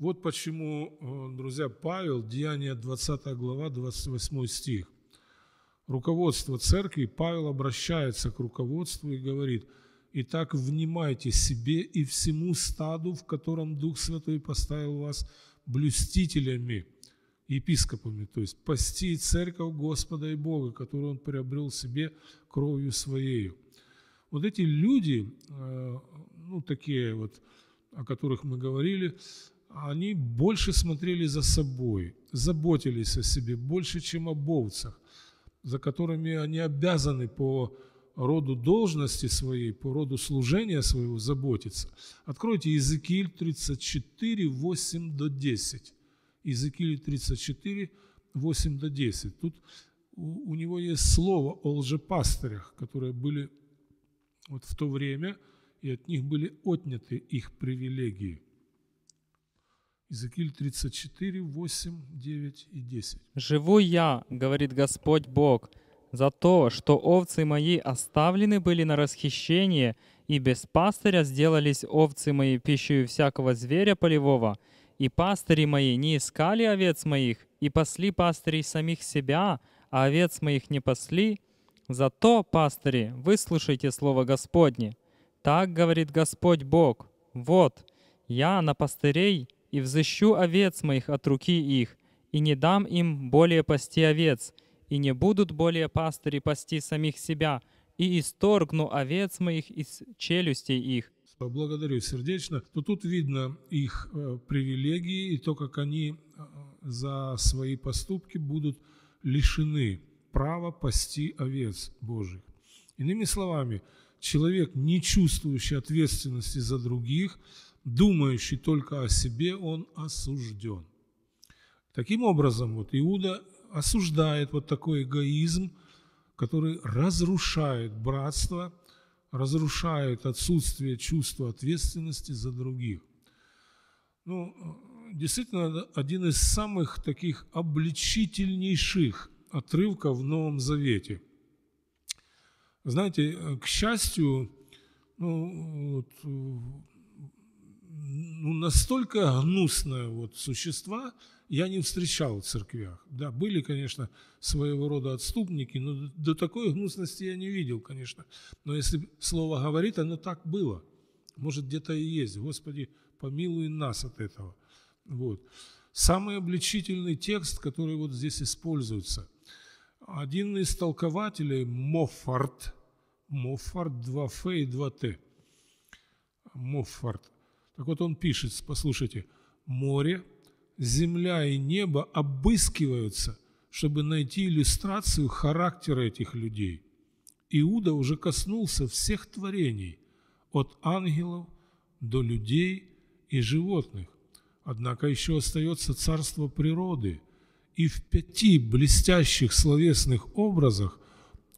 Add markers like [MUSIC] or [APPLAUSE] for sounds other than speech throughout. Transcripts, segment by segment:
Вот почему, э, друзья, Павел, Деяние 20 глава, 28 стих. Руководство церкви, Павел обращается к руководству и говорит, «Итак, внимайте себе и всему стаду, в котором Дух Святой поставил вас блюстителями, епископами, то есть пасти церковь Господа и Бога, которую Он приобрел себе кровью Своею». Вот эти люди, э, ну, такие вот, о которых мы говорили, они больше смотрели за собой, заботились о себе больше, чем о бовцах, за которыми они обязаны по роду должности своей, по роду служения своего заботиться. Откройте Иезекииль 34, 8 до 10. Иезекииль 34, 8 до 10. Тут у, у него есть слово о лжепастырях, которые были вот в то время, и от них были отняты их привилегии – Иезекииль 34, 8, 9 и 10. «Живу я, — говорит Господь Бог, — за то, что овцы мои оставлены были на расхищение, и без пастыря сделались овцы мои пищею всякого зверя полевого, и пастыри мои не искали овец моих, и пасли пастырей самих себя, а овец моих не пасли. Зато, пастыри, выслушайте слово Господне. Так говорит Господь Бог, вот, я на пастырей — и взыщу овец моих от руки их, и не дам им более пасти овец, и не будут более пастыри пасти самих себя, и исторгну овец моих из челюстей их». Благодарю сердечно. То тут видно их э, привилегии и то, как они э, за свои поступки будут лишены права пасти овец Божьих. Иными словами, человек, не чувствующий ответственности за других, думающий только о себе, он осужден. Таким образом, вот Иуда осуждает вот такой эгоизм, который разрушает братство, разрушает отсутствие чувства ответственности за других. Ну, действительно, один из самых таких обличительнейших отрывков в Новом Завете. Знаете, к счастью, ну, вот, ну, настолько гнусные вот существа я не встречал в церквях. Да, были, конечно, своего рода отступники, но до такой гнусности я не видел, конечно. Но если слово говорит, оно так было. Может, где-то и есть. Господи, помилуй нас от этого. Вот. Самый обличительный текст, который вот здесь используется. Один из толкователей, Моффард, Моффард 2Ф и 2Т, Моффард – так вот он пишет, послушайте, море, земля и небо обыскиваются, чтобы найти иллюстрацию характера этих людей. Иуда уже коснулся всех творений, от ангелов до людей и животных. Однако еще остается царство природы, и в пяти блестящих словесных образах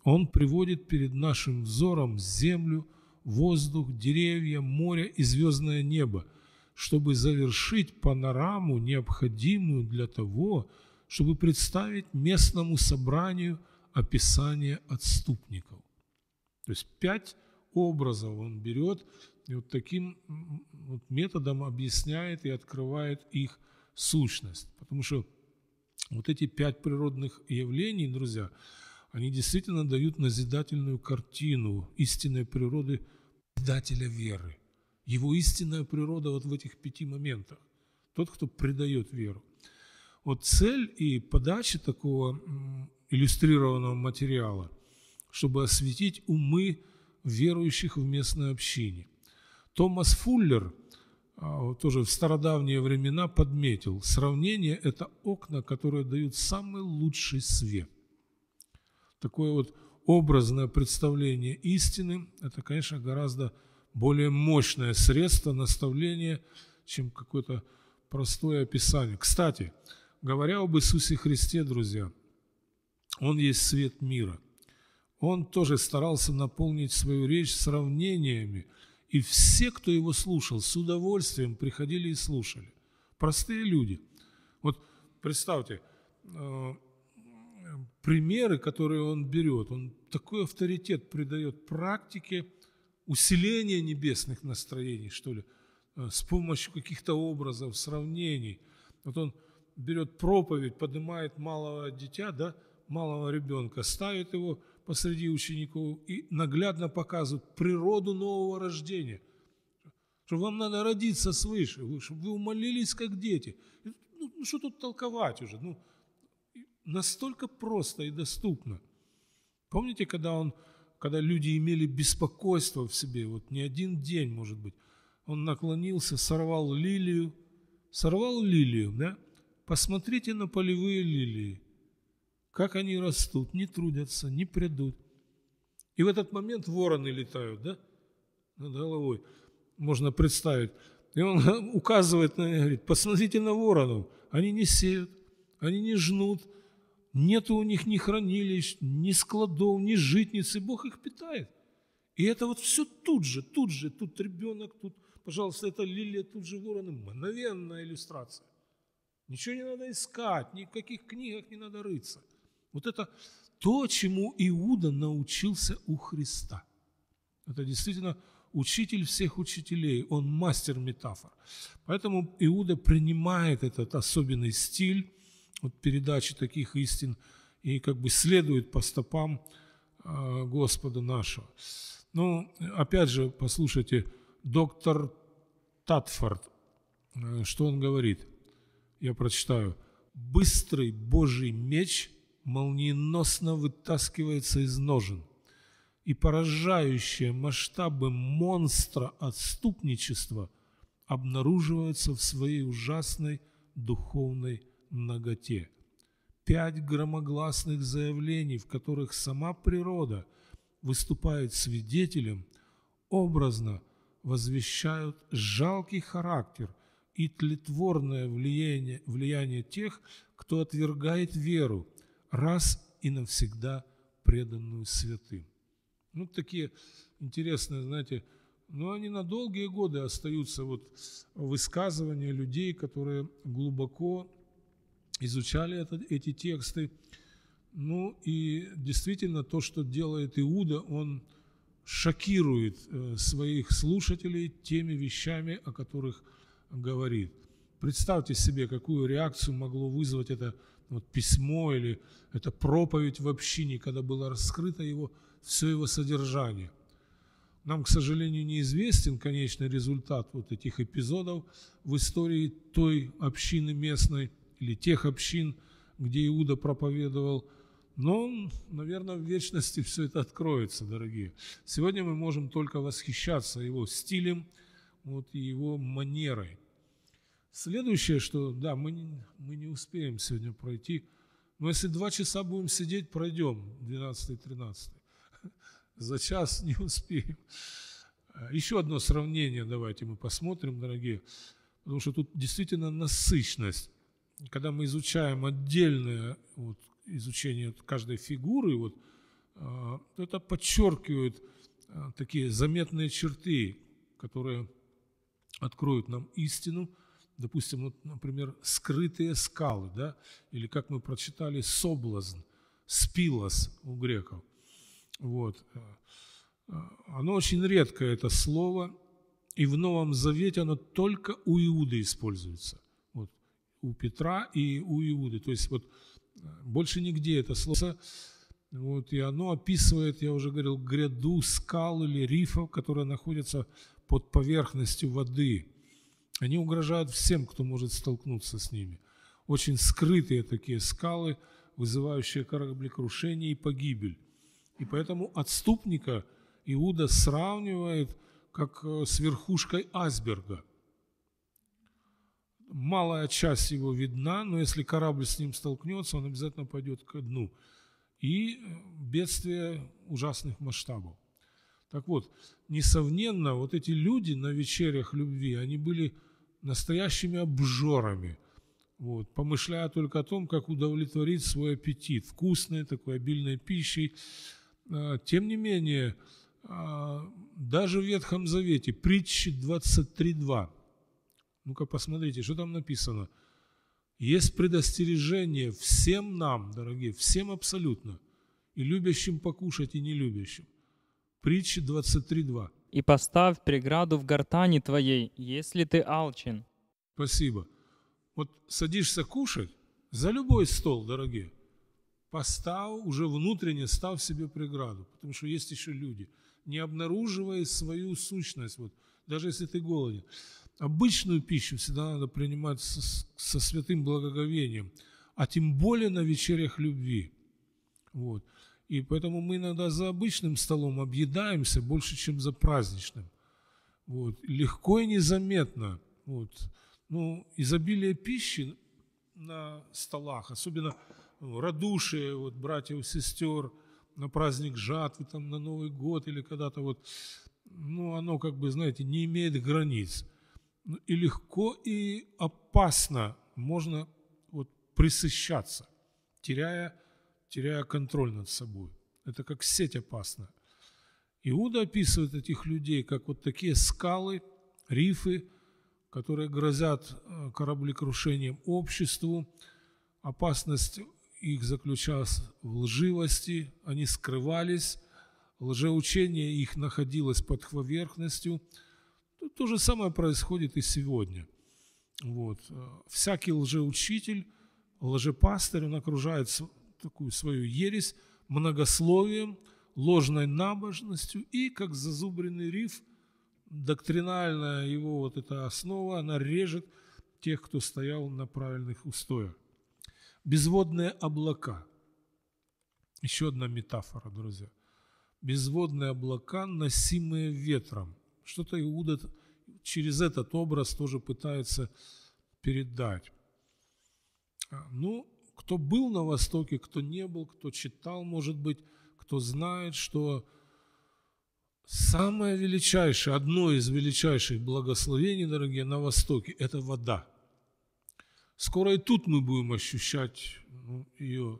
он приводит перед нашим взором землю, воздух, деревья, море и звездное небо, чтобы завершить панораму, необходимую для того, чтобы представить местному собранию описание отступников. То есть пять образов он берет и вот таким вот методом объясняет и открывает их сущность. Потому что вот эти пять природных явлений, друзья – они действительно дают назидательную картину истинной природы предателя веры. Его истинная природа вот в этих пяти моментах. Тот, кто предает веру. Вот цель и подача такого иллюстрированного материала, чтобы осветить умы верующих в местной общине. Томас Фуллер а, тоже в стародавние времена подметил, сравнение – это окна, которые дают самый лучший свет – такое вот образное представление истины, это, конечно, гораздо более мощное средство наставления, чем какое-то простое описание. Кстати, говоря об Иисусе Христе, друзья, Он есть свет мира. Он тоже старался наполнить свою речь сравнениями, и все, кто его слушал, с удовольствием приходили и слушали. Простые люди. Вот представьте, э, примеры, которые он берет. Он такой авторитет придает практике усиления небесных настроений, что ли, э, с помощью каких-то образов, сравнений. Вот он берет проповедь, поднимает малого дитя, да, малого ребенка, ставит его посреди учеников и наглядно показывает природу нового рождения, что вам надо родиться свыше, чтобы вы умолились, как дети. Ну, ну, что тут толковать уже? Ну, настолько просто и доступно. Помните, когда он, когда люди имели беспокойство в себе, вот не один день, может быть, он наклонился, сорвал лилию, сорвал лилию, да? Посмотрите на полевые лилии, как они растут, не трудятся, не придут. И в этот момент вороны летают, да, над головой, можно представить. И он [LAUGHS] указывает на них, говорит, посмотрите на воронов, они не сеют, они не жнут, нет у них ни хранилищ, ни складов, ни житницы. Бог их питает. И это вот все тут же, тут же, тут ребенок, тут, пожалуйста, это лилия, тут же вороны. Мгновенная иллюстрация. Ничего не надо искать, ни в каких книгах не надо рыться. Вот это то, чему Иуда научился у Христа. Это действительно учитель всех учителей, он мастер метафор. Поэтому Иуда принимает этот особенный стиль, вот передачи таких истин и как бы следует по стопам э, Господа нашего. Ну, опять же, послушайте, доктор Татфорд, э, что он говорит? Я прочитаю. «Быстрый Божий меч молниеносно вытаскивается из ножен, и поражающие масштабы монстра отступничества обнаруживаются в своей ужасной духовной наготе. Пять громогласных заявлений, в которых сама природа выступает свидетелем, образно возвещают жалкий характер и тлетворное влияние, влияние тех, кто отвергает веру, раз и навсегда преданную святым. Ну, такие интересные, знаете, но ну, они на долгие годы остаются вот высказывания людей, которые глубоко изучали это, эти тексты. Ну и действительно то, что делает Иуда, он шокирует э, своих слушателей теми вещами, о которых говорит. Представьте себе, какую реакцию могло вызвать это вот письмо или эта проповедь в общине, когда было раскрыто его, все его содержание. Нам, к сожалению, неизвестен конечный результат вот этих эпизодов в истории той общины местной – или тех общин, где Иуда проповедовал. Но, наверное, в вечности [LAUGHS] все это откроется, дорогие. Сегодня мы можем только восхищаться его стилем вот, и его манерой. Следующее, что, да, мы, не, мы не успеем сегодня пройти, но если два часа будем сидеть, пройдем 12-13. [LAUGHS] За час не успеем. Еще одно сравнение давайте мы посмотрим, дорогие, потому что тут действительно насыщенность когда мы изучаем отдельное вот, изучение каждой фигуры, вот, а, это подчеркивает а, такие заметные черты, которые откроют нам истину. Допустим, вот, например, скрытые скалы, да, или как мы прочитали, соблазн, спилос у греков. Вот. А, оно очень редкое, это слово, и в Новом Завете оно только у Иуды используется – у Петра и у Иуды. То есть вот э, больше нигде это слово. Вот, и оно описывает, я уже говорил, гряду скал или рифов, которые находятся под поверхностью воды. Они угрожают всем, кто может столкнуться с ними. Очень скрытые такие скалы, вызывающие кораблекрушение и погибель. И поэтому отступника Иуда сравнивает как э, с верхушкой Асберга – малая часть его видна, но если корабль с ним столкнется, он обязательно пойдет ко дну. И бедствие ужасных масштабов. Так вот, несомненно, вот эти люди на вечерях любви, они были настоящими обжорами, вот, помышляя только о том, как удовлетворить свой аппетит вкусной, такой обильной пищей. А, тем не менее, а, даже в Ветхом Завете, притчи 23.2, ну-ка посмотрите, что там написано. Есть предостережение всем нам, дорогие, всем абсолютно, и любящим покушать, и не любящим. Притча 23.2. «И поставь преграду в гортани твоей, если ты алчен». Спасибо. Вот садишься кушать, за любой стол, дорогие, Постав уже внутренне став себе преграду, потому что есть еще люди, не обнаруживая свою сущность, вот, даже если ты голоден. Обычную пищу всегда надо принимать со, со святым благоговением, а тем более на вечерях любви. Вот. И поэтому мы иногда за обычным столом объедаемся больше, чем за праздничным. Вот. Легко и незаметно. Вот. Ну, изобилие пищи на столах, особенно ну, радушие вот, братьев, сестер на праздник жатвы, там, на Новый год или когда-то вот, ну, оно как бы, знаете, не имеет границ. Ну, и легко, и опасно можно вот присыщаться, теряя, теряя контроль над собой. Это как сеть опасна. Иуда описывает этих людей как вот такие скалы, рифы, которые грозят э, кораблекрушением обществу. Опасность их заключалась в лживости, они скрывались, лжеучение их находилось под поверхностью – то, ну, то же самое происходит и сегодня. Вот. Э, всякий лжеучитель, лжепастырь, он окружает такую свою ересь многословием, ложной набожностью и, как зазубренный риф, доктринальная его вот эта основа, она режет тех, кто стоял на правильных устоях. Безводные облака. Еще одна метафора, друзья. Безводные облака, носимые ветром – что-то Иуда через этот образ тоже пытается передать. А, ну, кто был на Востоке, кто не был, кто читал, может быть, кто знает, что самое величайшее, одно из величайших благословений, дорогие, на Востоке – это вода. Скоро и тут мы будем ощущать ну, ее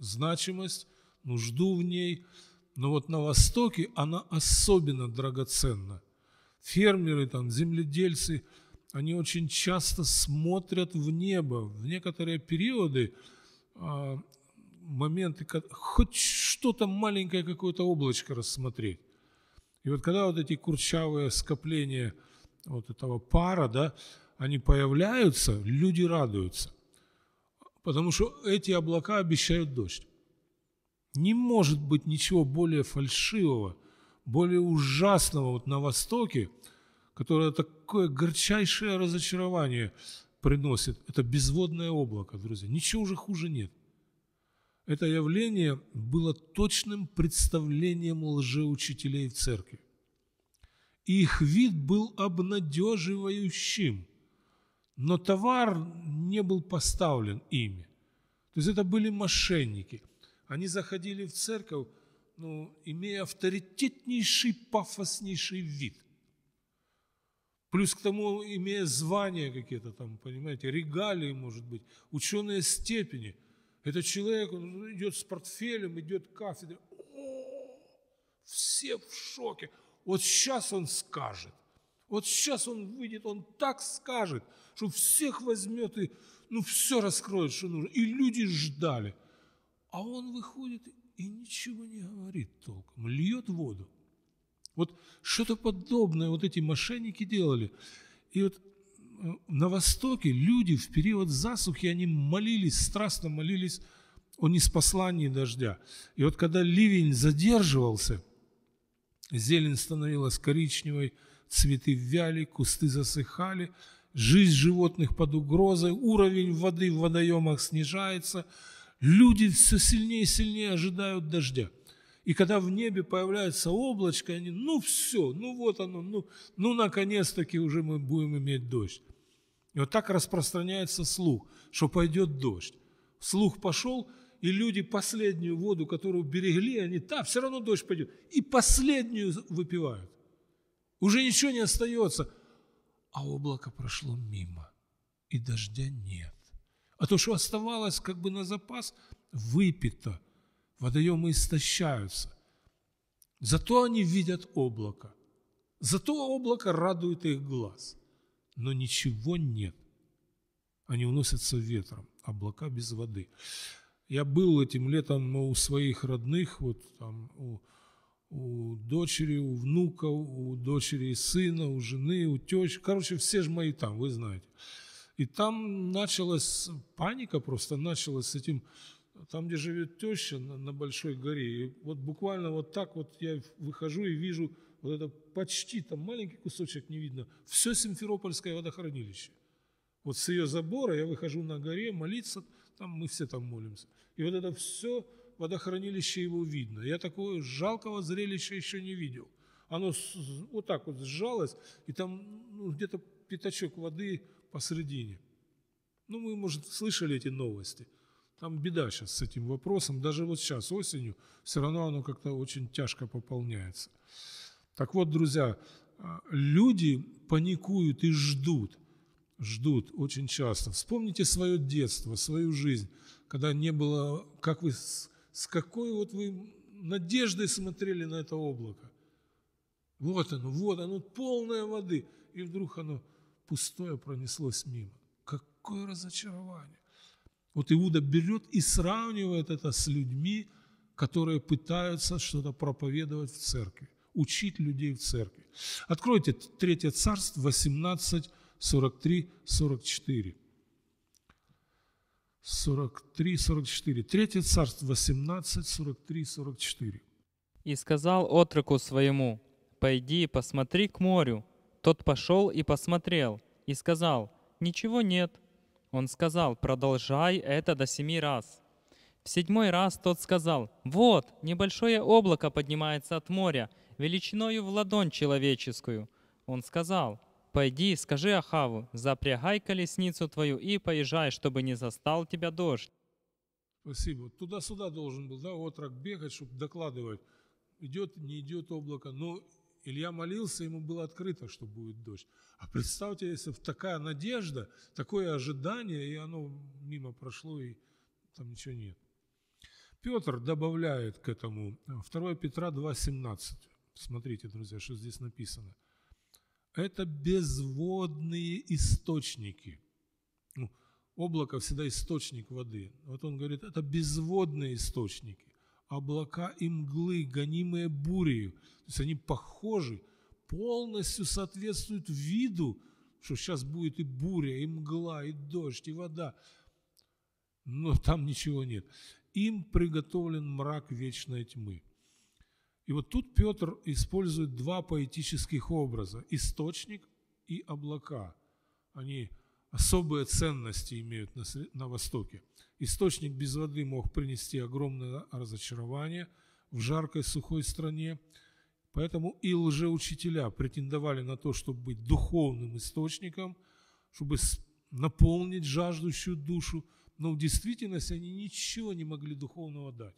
значимость, нужду в ней – но вот на Востоке она особенно драгоценна. Фермеры, там, земледельцы, они очень часто смотрят в небо. В некоторые периоды, а, моменты, хоть что-то маленькое, какое-то облачко рассмотреть. И вот когда вот эти курчавые скопления вот этого пара, да, они появляются, люди радуются. Потому что эти облака обещают дождь. Не может быть ничего более фальшивого, более ужасного вот на Востоке, которое такое горчайшее разочарование приносит. Это безводное облако, друзья. Ничего уже хуже нет. Это явление было точным представлением лжеучителей в церкви. И их вид был обнадеживающим, но товар не был поставлен ими. То есть это были мошенники – они заходили в церковь, ну, имея авторитетнейший, пафоснейший вид. Плюс к тому, имея звания какие-то там, понимаете, регалии, может быть, ученые степени. Этот человек, он идет с портфелем, идет к кафедре. О, все в шоке. Вот сейчас он скажет. Вот сейчас он выйдет, он так скажет, что всех возьмет и ну, все раскроет, что нужно. И люди ждали – а он выходит и ничего не говорит толком, льет воду. Вот что-то подобное вот эти мошенники делали. И вот э, на Востоке люди в период засухи, они молились, страстно молились о неспослании дождя. И вот когда ливень задерживался, зелень становилась коричневой, цветы вяли, кусты засыхали, жизнь животных под угрозой, уровень воды в водоемах снижается – люди все сильнее и сильнее ожидают дождя. И когда в небе появляется облачко, они, ну все, ну вот оно, ну, ну наконец-таки уже мы будем иметь дождь. И вот так распространяется слух, что пойдет дождь. Слух пошел, и люди последнюю воду, которую берегли, они, да, все равно дождь пойдет, и последнюю выпивают. Уже ничего не остается. А облако прошло мимо, и дождя нет. А то, что оставалось как бы на запас, выпито. Водоемы истощаются. Зато они видят облако. Зато облако радует их глаз. Но ничего нет. Они уносятся ветром. Облака без воды. Я был этим летом у своих родных, вот там у, у дочери, у внука, у дочери и сына, у жены, у тещи. Короче, все же мои там, вы знаете. И там началась паника, просто началась с этим, там, где живет теща на, на Большой горе. И вот буквально вот так вот я выхожу и вижу вот это почти, там маленький кусочек не видно, все Симферопольское водохранилище. Вот с ее забора я выхожу на горе молиться, там мы все там молимся. И вот это все водохранилище его видно. Я такого жалкого зрелища еще не видел. Оно вот так вот сжалось, и там ну, где-то пятачок воды посредине. Ну, вы, может, слышали эти новости. Там беда сейчас с этим вопросом. Даже вот сейчас, осенью, все равно оно как-то очень тяжко пополняется. Так вот, друзья, а, люди паникуют и ждут. Ждут очень часто. Вспомните свое детство, свою жизнь, когда не было... Как вы, с какой вот вы надеждой смотрели на это облако? Вот оно, вот оно, полное воды. И вдруг оно пустое пронеслось мимо. Какое разочарование! Вот Иуда берет и сравнивает это с людьми, которые пытаются что-то проповедовать в церкви, учить людей в церкви. Откройте Третье Царство 18, 43, 44. 43, 44. Третье царство, 18, 43, 44. «И сказал отроку своему, «Пойди, посмотри к морю, тот пошел и посмотрел, и сказал, «Ничего нет». Он сказал, «Продолжай это до семи раз». В седьмой раз тот сказал, «Вот, небольшое облако поднимается от моря, величиною в ладонь человеческую». Он сказал, «Пойди, скажи Ахаву, запрягай колесницу твою и поезжай, чтобы не застал тебя дождь». Спасибо. Туда-сюда должен был, да, отрок бегать, чтобы докладывать, идет, не идет облако. Но Илья молился, ему было открыто, что будет дождь. А представьте, если такая надежда, такое ожидание, и оно мимо прошло, и там ничего нет. Петр добавляет к этому 2 Петра 2,17. Смотрите, друзья, что здесь написано. Это безводные источники. Ну, облако всегда источник воды. Вот он говорит, это безводные источники облака и мглы, гонимые бурею. То есть они похожи, полностью соответствуют виду, что сейчас будет и буря, и мгла, и дождь, и вода. Но там ничего нет. Им приготовлен мрак вечной тьмы. И вот тут Петр использует два поэтических образа – источник и облака. Они – особые ценности имеют на, на Востоке. Источник без воды мог принести огромное разочарование в жаркой сухой стране, поэтому и лжеучителя претендовали на то, чтобы быть духовным источником, чтобы наполнить жаждущую душу, но в действительности они ничего не могли духовного дать,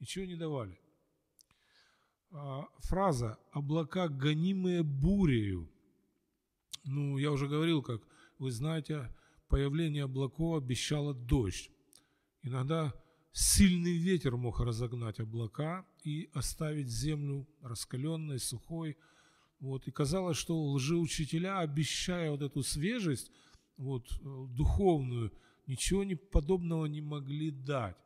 ничего не давали. А, фраза «облака, гонимые бурею» Ну, я уже говорил, как вы знаете, появление облаков обещало дождь. Иногда сильный ветер мог разогнать облака и оставить землю раскаленной, сухой. Вот. И казалось, что лжеучителя, обещая вот эту свежесть, вот, э, духовную, ничего не, подобного не могли дать.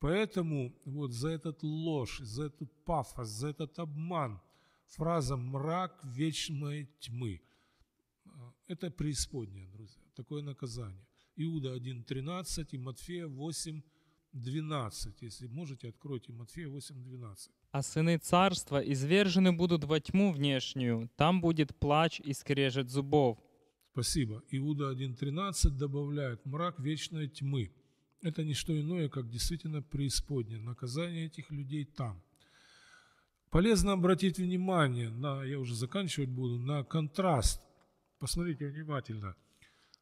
Поэтому вот за этот ложь, за этот пафос, за этот обман фраза «мрак вечной тьмы» Это преисподняя, друзья, такое наказание. Иуда 1.13 и Матфея 8.12. Если можете, откройте Матфея 8.12. «А сыны царства извержены будут во тьму внешнюю, там будет плач и скрежет зубов». Спасибо. Иуда 1.13 добавляет «мрак вечной тьмы». Это не что иное, как действительно преисподнее. Наказание этих людей там. Полезно обратить внимание на, я уже заканчивать буду, на контраст посмотрите внимательно,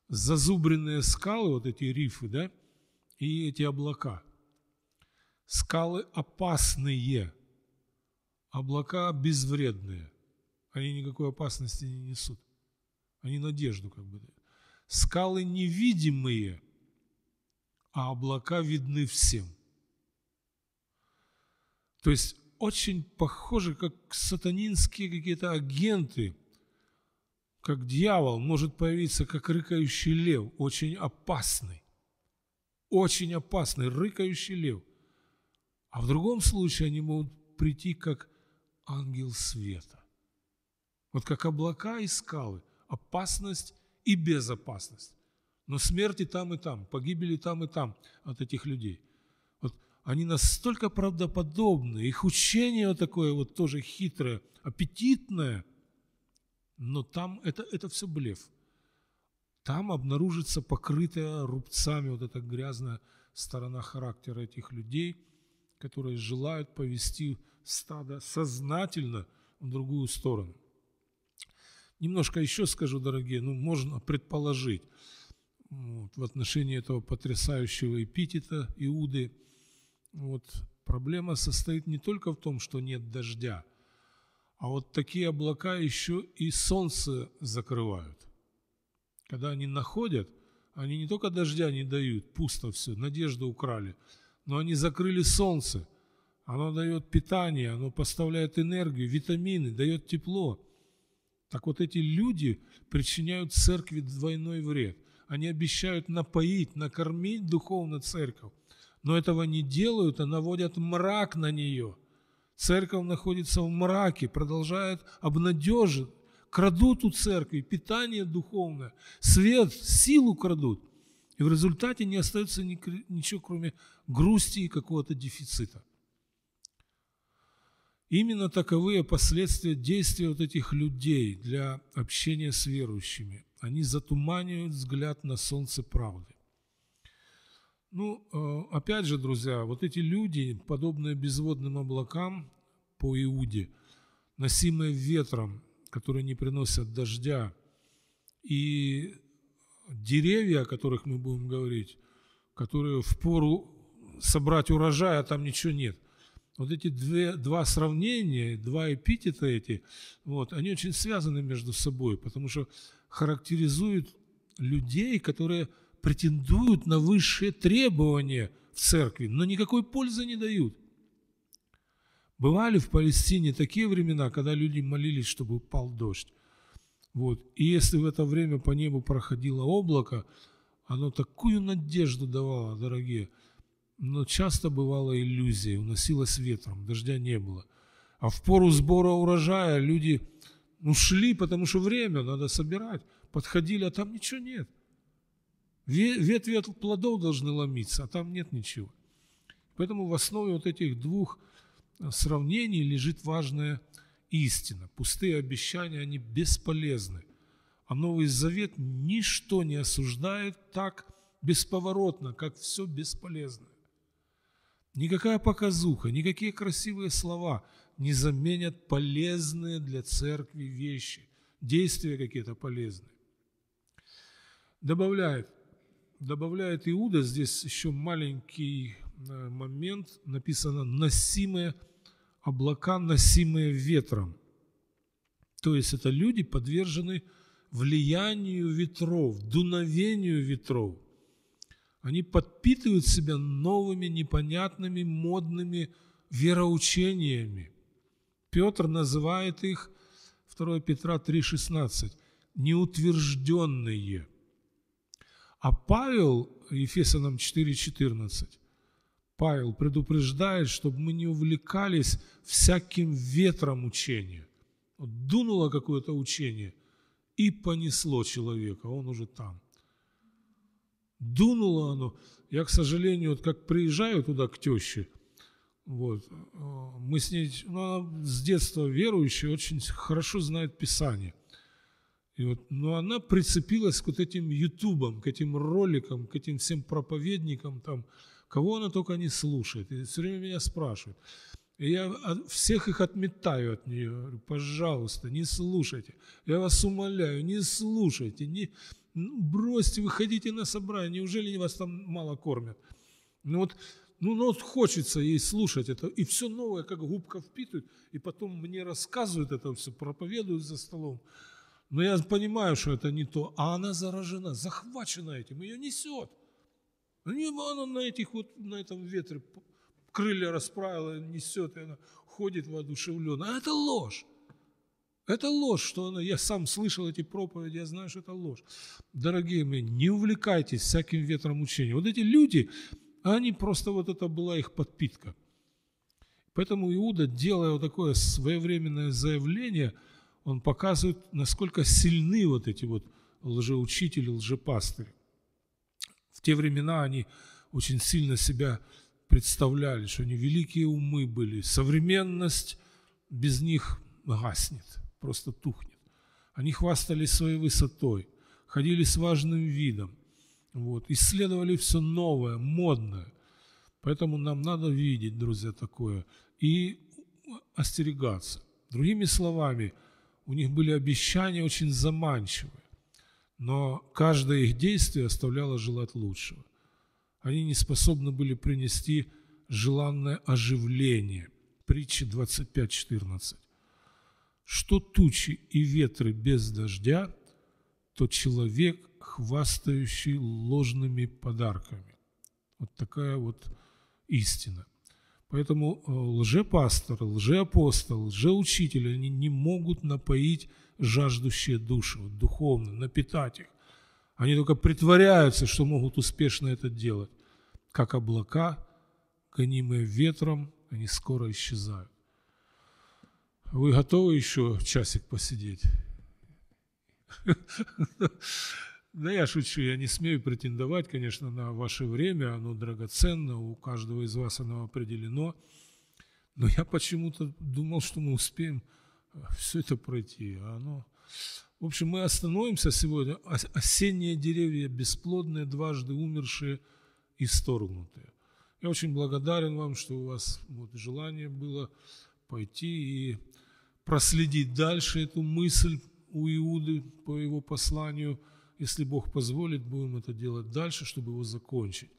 зазубренные скалы, вот эти рифы, да, и эти облака. Скалы опасные, облака безвредные. Они никакой опасности не несут. Они надежду как бы Скалы невидимые, а облака видны всем. То есть очень похоже, как сатанинские какие-то агенты – как дьявол, может появиться как рыкающий лев, очень опасный. Очень опасный рыкающий лев. А в другом случае они могут прийти как ангел света. Вот как облака и скалы, опасность и безопасность. Но смерти там и там, погибели там и там от этих людей. Вот они настолько правдоподобны, их учение вот такое вот тоже хитрое, аппетитное – но там это, это все блеф. Там обнаружится покрытая рубцами вот эта грязная сторона характера этих людей, которые желают повести стадо сознательно в другую сторону. Немножко еще скажу, дорогие, ну, можно предположить вот, в отношении этого потрясающего эпитета Иуды. Вот, проблема состоит не только в том, что нет дождя – а вот такие облака еще и солнце закрывают. Когда они находят, они не только дождя не дают, пусто все, надежду украли, но они закрыли солнце. Оно дает питание, оно поставляет энергию, витамины, дает тепло. Так вот эти люди причиняют церкви двойной вред. Они обещают напоить, накормить духовно церковь, но этого не делают, а наводят мрак на нее – Церковь находится в мраке, продолжает обнадежить. Крадут у церкви питание духовное, свет, силу крадут. И в результате не остается ничего, кроме грусти и какого-то дефицита. Именно таковые последствия действия вот этих людей для общения с верующими. Они затуманивают взгляд на солнце правды. Ну, э, опять же, друзья, вот эти люди, подобные безводным облакам по Иуде, носимые ветром, которые не приносят дождя, и деревья, о которых мы будем говорить, которые в пору собрать урожай, а там ничего нет. Вот эти две, два сравнения, два эпитета эти, вот, они очень связаны между собой, потому что характеризуют людей, которые – претендуют на высшие требования в церкви, но никакой пользы не дают. Бывали в Палестине такие времена, когда люди молились, чтобы упал дождь. Вот. И если в это время по небу проходило облако, оно такую надежду давало, дорогие. Но часто бывала иллюзия, уносилось ветром, дождя не было. А в пору сбора урожая люди ну, шли, потому что время, надо собирать. Подходили, а там ничего нет. Ветви от плодов должны ломиться, а там нет ничего. Поэтому в основе вот этих двух э, сравнений лежит важная истина. Пустые обещания, они бесполезны. А Новый Завет ничто не осуждает так бесповоротно, как все бесполезное. Никакая показуха, никакие красивые слова не заменят полезные для церкви вещи, действия какие-то полезные. Добавляет, добавляет Иуда здесь еще маленький э, момент, написано «носимые облака, носимые ветром». То есть это люди подвержены влиянию ветров, дуновению ветров. Они подпитывают себя новыми, непонятными, модными вероучениями. Петр называет их, 2 Петра 3,16, «неутвержденные». А Павел, Ефесянам 4.14, Павел предупреждает, чтобы мы не увлекались всяким ветром учения. Вот дунуло какое-то учение, и понесло человека, он уже там. Дунуло оно. Я, к сожалению, вот как приезжаю туда к теще, вот, э, мы с ней, ну, она с детства верующая, очень хорошо знает Писание – и вот, но ну, она прицепилась к вот этим ютубам, к этим роликам, к этим всем проповедникам, там, кого она только не слушает. И все время меня спрашивают. И я всех их отметаю от нее. Говорю, пожалуйста, не слушайте. Я вас умоляю, не слушайте. Не... Ну, бросьте, выходите на собрание. Неужели вас там мало кормят? Ну вот, ну, ну вот хочется ей слушать это. И все новое, как губка впитывает. И потом мне рассказывают это все, проповедуют за столом. Но я понимаю, что это не то. А она заражена, захвачена этим, ее несет. Она на, этих вот, на этом ветре крылья расправила, несет, и она ходит воодушевленно. А это ложь. Это ложь, что она, я сам слышал эти проповеди, я знаю, что это ложь. Дорогие мои, не увлекайтесь всяким ветром учения. Вот эти люди, они просто, вот это была их подпитка. Поэтому Иуда, делая вот такое своевременное заявление – он показывает, насколько сильны вот эти вот лжеучители, лжепастыри. В те времена они очень сильно себя представляли, что они великие умы были. Современность без них гаснет, просто тухнет. Они хвастались своей высотой, ходили с важным видом, вот, исследовали все новое, модное. Поэтому нам надо видеть, друзья, такое и остерегаться. Другими словами, у них были обещания очень заманчивые, но каждое их действие оставляло желать лучшего. Они не способны были принести желанное оживление. Притча 25.14. Что тучи и ветры без дождя, то человек, хвастающий ложными подарками. Вот такая вот истина. Поэтому э, лжепастор, лжеапостол, лжеучитель, они не могут напоить жаждущие души, духовно, напитать их. Они только притворяются, что могут успешно это делать. Как облака, гонимые ветром, они скоро исчезают. Вы готовы еще часик посидеть? [LAUGHS] Да я шучу, я не смею претендовать, конечно, на ваше время, оно драгоценно, у каждого из вас оно определено. Но я почему-то думал, что мы успеем э, все это пройти, а оно... В общем, мы остановимся сегодня. Осенние деревья бесплодные, дважды умершие и сторгнутые. Я очень благодарен вам, что у вас вот желание было пойти и проследить дальше эту мысль у Иуды по его посланию – если Бог позволит, будем это делать дальше, чтобы его закончить.